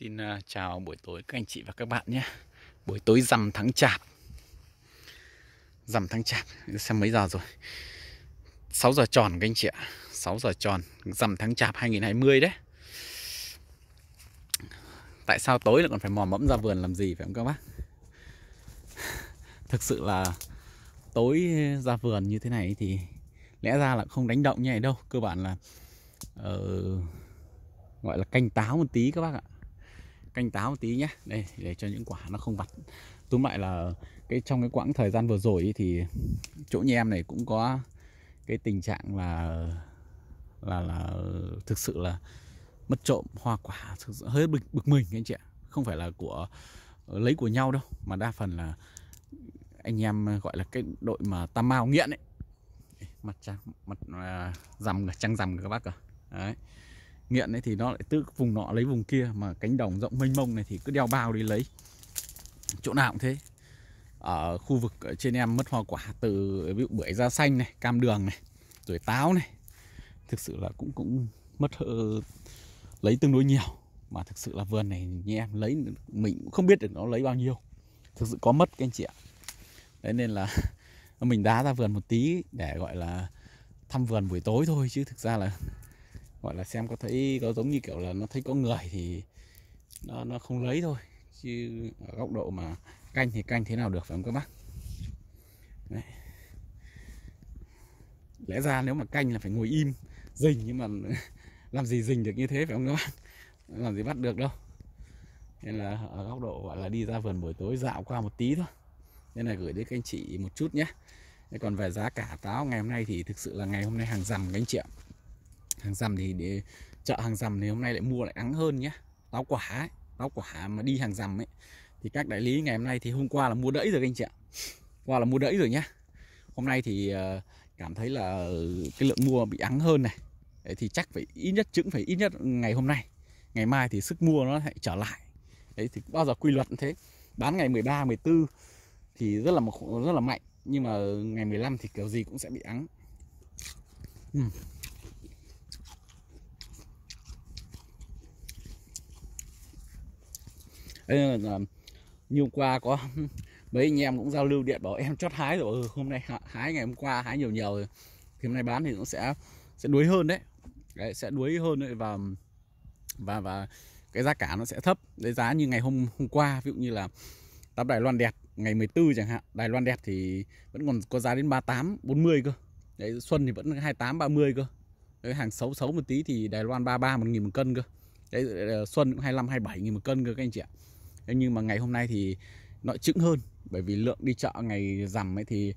Xin ờ, chào buổi tối các anh chị và các bạn nhé Buổi tối rằm tháng chạp Rằm tháng chạp Xem mấy giờ rồi 6 giờ tròn các anh chị ạ 6 giờ tròn Rằm tháng chạp 2020 đấy Tại sao tối lại còn phải mò mẫm ra vườn làm gì phải không các bác Thực sự là Tối ra vườn như thế này thì Lẽ ra là không đánh động như này đâu Cơ bản là uh, Gọi là canh táo một tí các bác ạ canh táo một tí nhé đây để cho những quả nó không vặt túm lại là cái trong cái quãng thời gian vừa rồi ý, thì chỗ nhà em này cũng có cái tình trạng là là là thực sự là mất trộm hoa quả thực sự hơi bực bực mình anh chị ạ không phải là của lấy của nhau đâu mà đa phần là anh em gọi là cái đội mà tam mao nghiện ấy mặt trăng mặt uh, rằm trăng rằm các bác cả đấy nghiện ấy thì nó lại tức vùng nọ lấy vùng kia mà cánh đồng rộng mênh mông này thì cứ đeo bao đi lấy chỗ nào cũng thế ở khu vực ở trên em mất hoa quả từ ví dụ bưởi da xanh này cam đường này rồi táo này thực sự là cũng cũng mất uh, lấy tương đối nhiều mà thực sự là vườn này như em lấy mình cũng không biết được nó lấy bao nhiêu thực sự có mất các anh chị ạ đấy nên là mình đá ra vườn một tí để gọi là thăm vườn buổi tối thôi chứ thực ra là gọi là xem có thấy có giống như kiểu là nó thấy có người thì nó, nó không lấy thôi chứ ở góc độ mà canh thì canh thế nào được phải không các bác Đấy. lẽ ra nếu mà canh là phải ngồi im rình nhưng mà làm gì rình được như thế phải không các bác làm gì bắt được đâu nên là ở góc độ gọi là đi ra vườn buổi tối dạo qua một tí thôi nên là gửi đến các anh chị một chút nhé còn về giá cả táo ngày hôm nay thì thực sự là ngày hôm nay hàng rằm các anh chị ạ hàng rằm thì để chợ hàng rằm thì hôm nay lại mua lại đắng hơn nhé rau quả ấy rau quả mà đi hàng rằm ấy thì các đại lý ngày hôm nay thì hôm qua là mua đẫy rồi anh chị ạ qua là mua đẫy rồi nhá hôm nay thì ờ, cảm thấy là ờ, cái lượng mua bị ắng hơn này Đấy thì chắc phải ít nhất trứng phải ít nhất ngày hôm nay ngày mai thì sức mua nó lại trở lại đấy thì bao giờ quy luật thế bán ngày 13 14 thì rất là rất là mạnh nhưng mà ngày 15 thì kiểu gì cũng sẽ bị ắng uhm. nên là à, như hôm qua có mấy anh em cũng giao lưu điện bảo em chót hái rồi ừ, hôm nay hái ngày hôm qua hái nhiều nhiều rồi thì hôm nay bán thì cũng sẽ sẽ đuối hơn đấy, đấy sẽ đuối hơn đấy và và và cái giá cả nó sẽ thấp đấy giá như ngày hôm hôm qua ví dụ như là táp Đài Loan đẹp ngày 14 chẳng hạn Đài Loan đẹp thì vẫn còn có giá đến 38 40 cơ đấy xuân thì vẫn 28 30 cơ đấy, hàng xấu xấu một tí thì Đài Loan 33 một nghìn một cân cơ đấy ờ, xuân cũng 25 27 nghìn một cân cơ các anh chị ạ nhưng mà ngày hôm nay thì nó chững hơn bởi vì lượng đi chợ ngày rằm ấy thì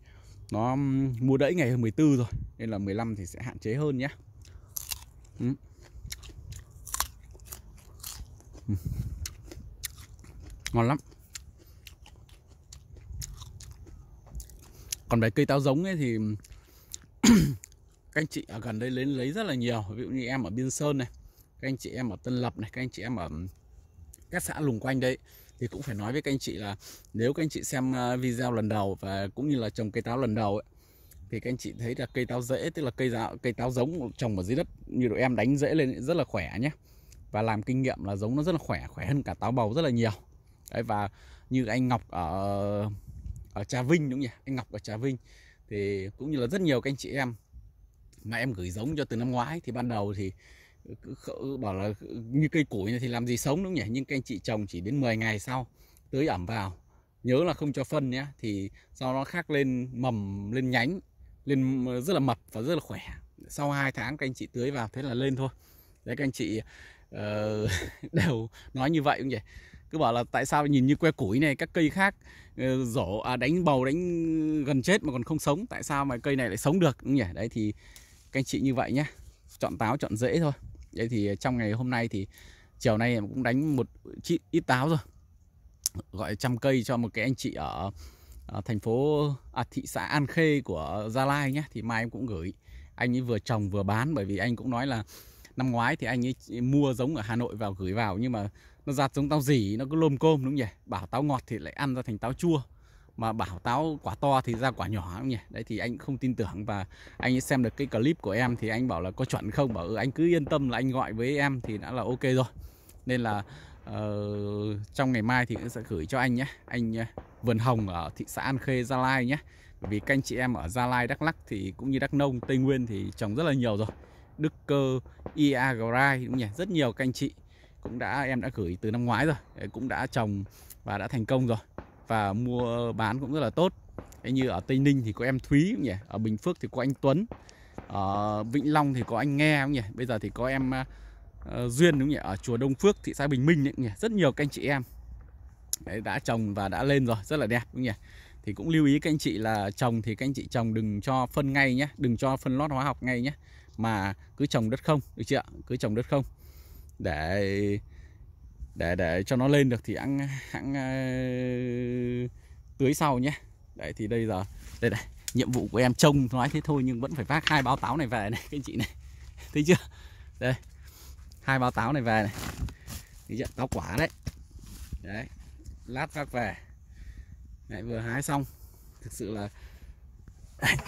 nó mua đẫy ngày 14 rồi nên là 15 thì sẽ hạn chế hơn nhé ngon lắm còn về cây táo giống ấy thì các anh chị ở gần đây lấy lấy rất là nhiều ví dụ như em ở biên sơn này các anh chị em ở tân lập này các anh chị em ở các xã lùng quanh đấy thì cũng phải nói với các anh chị là nếu các anh chị xem à, video lần đầu và cũng như là trồng cây táo lần đầu ấy, thì các anh chị thấy là cây táo dễ tức là cây dạo cây táo giống trồng ở dưới đất như đội em đánh dễ lên rất là khỏe nhé và làm kinh nghiệm là giống nó rất là khỏe khỏe hơn cả táo bầu rất là nhiều đấy và như anh Ngọc ở ở Trà Vinh đúng không nhỉ anh Ngọc ở Trà Vinh thì cũng như là rất nhiều các anh chị em mà em gửi giống cho từ năm ngoái thì ban đầu thì bảo là như cây củi này thì làm gì sống đúng nhỉ nhưng các anh chị trồng chỉ đến 10 ngày sau tưới ẩm vào nhớ là không cho phân nhé thì sau nó khác lên mầm lên nhánh lên ờ, rất là mập và rất là khỏe sau 2 tháng các anh chị tưới vào thế là lên thôi đấy các anh chị uh, đều nói như vậy cũng vậy cứ bảo là tại sao nhìn như que củi này các cây khác uh, rổ à, đánh bầu đánh gần chết mà còn không sống tại sao mà cây này lại sống được đúng nhỉ đấy thì các anh chị như vậy nhé chọn táo chọn dễ thôi Đấy thì ờ, trong ngày hôm nay thì chiều nay em cũng đánh một ít táo rồi. Gọi trăm cây cho một cái anh chị ở ờ, thành phố à, thị xã An Khê của Gia Lai nhé thì mai em cũng gửi anh ấy vừa trồng vừa bán bởi vì anh cũng nói là năm ngoái thì anh ấy mua giống ở Hà Nội vào gửi vào nhưng mà nó ra giống táo gì nó cứ lôm côm đúng không nhỉ bảo táo ngọt thì lại ăn ra thành táo chua mà bảo táo quả to thì ra quả nhỏ không nhỉ đấy thì anh không tin tưởng và anh xem được cái clip của em thì anh bảo là có chuẩn không bảo ừ, anh cứ yên tâm là anh gọi với em thì đã là ok rồi nên là uh, trong ngày mai thì cũng sẽ gửi cho anh nhé anh uh, vườn hồng ở thị xã An Khê Gia Lai nhé vì các anh chị em ở Gia Lai Đắk lắc thì cũng như Đắk Nông Tây Nguyên thì trồng rất là nhiều rồi Đức Cơ Iagrai cũng nhỉ rất nhiều các anh chị cũng đã em đã gửi từ năm ngoái rồi cũng đã trồng và đã thành công rồi và mua bán cũng rất là tốt như ở Tây Ninh thì có em Thúy cũng nhỉ ở Bình Phước thì có anh Tuấn ở Vĩnh Long thì có anh Nghe cũng nhỉ bây giờ thì có em ờ, Duyên đúng nhỉ ở chùa Đông Phước thị xã Bình Minh nhỉ rất nhiều các anh chị em Đấy, đã trồng và đã lên rồi rất là đẹp đúng nhỉ thì cũng lưu ý các anh chị là trồng thì các anh chị trồng đừng cho phân ngay nhé đừng cho phân lót hóa học ngay nhé mà cứ trồng đất không được chưa cứ trồng đất không để để để cho nó lên được thì hãng hãng ờ, tưới sau nhé đấy thì đây giờ đây này nhiệm vụ của em trông nói thế thôi nhưng vẫn phải vác hai bao táo này về này các anh chị này thấy chưa đây hai bao táo này về này thấy chưa táo quả đấy đấy lát vác về đấy, vừa hái xong thực sự là đấy.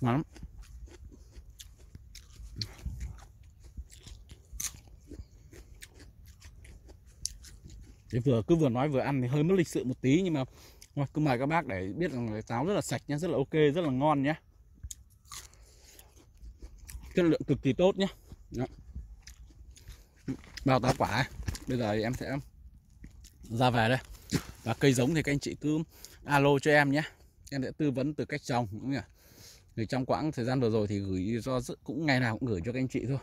ngon lắm thì vừa cứ vừa nói vừa ăn thì hơi mất lịch sự một tí nhưng mà cứ mời các bác để biết rằng táo rất là sạch nhá rất là ok rất là ngon nhá chất lượng cực kỳ tốt nhá bao táo quả bây giờ thì em sẽ ra về đây và cây giống thì các anh chị cứ alo cho em nhé em sẽ tư vấn từ cách trồng cũng nhỉ thì trong quãng thời gian vừa rồi thì gửi cho cũng ngày nào cũng gửi cho các anh chị thôi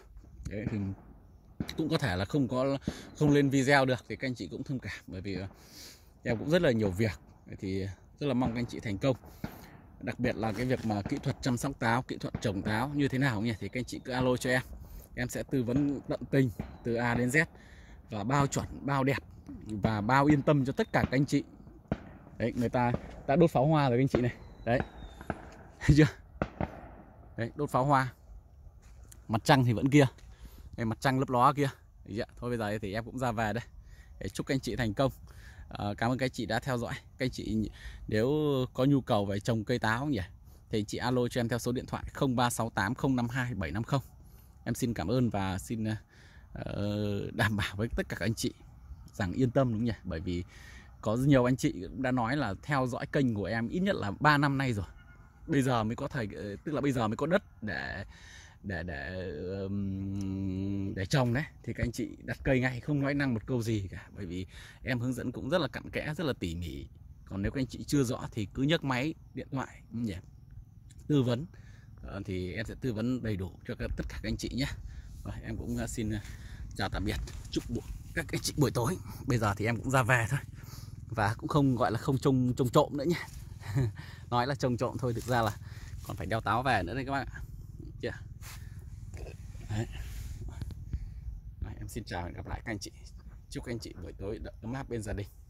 đấy thì cũng có thể là không có không lên video được thì các anh chị cũng thông cảm bởi vì ờ, em cũng rất là nhiều việc thì rất là mong các anh chị thành công đặc biệt là cái việc mà kỹ thuật chăm sóc táo kỹ thuật trồng táo như thế nào nhỉ thì các anh chị cứ alo cho em em sẽ tư vấn tận tình từ A đến Z và bao chuẩn bao đẹp và bao yên tâm cho tất cả các anh chị đấy người ta đã đốt pháo hoa rồi các anh chị này đấy thấy chưa đấy đốt pháo hoa mặt trăng thì vẫn kia đây, mặt trăng lấp ló kia dạ. Thôi bây giờ thì em cũng ra về đây để chúc anh chị thành công à, Cảm ơn các chị đã theo dõi Các chị nếu có nhu cầu về trồng cây táo nhỉ Thì chị alo cho em theo số điện thoại 0368052750. Em xin cảm ơn và xin uh, đảm bảo với tất cả các anh chị Rằng yên tâm đúng nhỉ Bởi vì có nhiều anh chị cũng đã nói là theo dõi kênh của em ít nhất là 3 năm nay rồi bây giờ mới có thời ờ, tức là bây giờ mới có đất để để để để trồng đấy thì các anh chị đặt cây ngay không nói năng một câu gì cả bởi vì em hướng dẫn cũng rất là cặn kẽ rất là tỉ mỉ còn nếu các anh chị chưa rõ thì cứ nhấc máy điện thoại ừ, nhỉ tư vấn ờ, thì em sẽ tư vấn đầy đủ cho các, tất cả các anh chị nhé rồi em cũng ờ, xin ờ, chào tạm biệt chúc buổi các anh chị buổi tối bây giờ thì em cũng ra về thôi và cũng không gọi là không trông trông trộm nữa nhé nói là trông trộm thôi thực ra là còn phải đeo táo về nữa đấy các bạn ạ chưa Đấy. Đấy, em xin chào và hẹn gặp lại các anh chị chúc các anh chị buổi tối ấm áp bên gia đình